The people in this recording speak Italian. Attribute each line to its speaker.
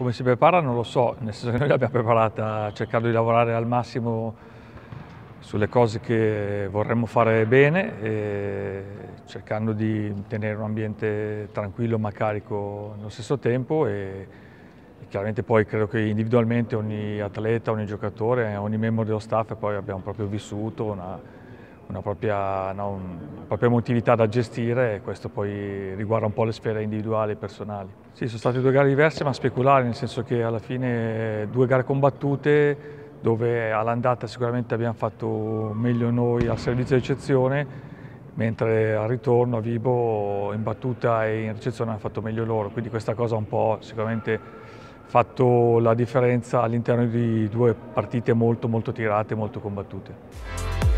Speaker 1: Come si prepara non lo so, nel senso che noi l'abbiamo preparata cercando di lavorare al massimo sulle cose che vorremmo fare bene, cercando di tenere un ambiente tranquillo ma carico nello stesso tempo e, e chiaramente poi credo che individualmente ogni atleta, ogni giocatore, ogni membro dello staff poi abbiamo proprio vissuto una, una propria, no, una propria emotività da gestire e questo poi riguarda un po' le sfere individuali e personali. Sì, sono state due gare diverse ma speculari, nel senso che alla fine due gare combattute dove all'andata sicuramente abbiamo fatto meglio noi al servizio di eccezione mentre al ritorno a Vibo in battuta e in ricezione hanno fatto meglio loro, quindi questa cosa ha un po' sicuramente fatto la differenza all'interno di due partite molto molto tirate, molto combattute.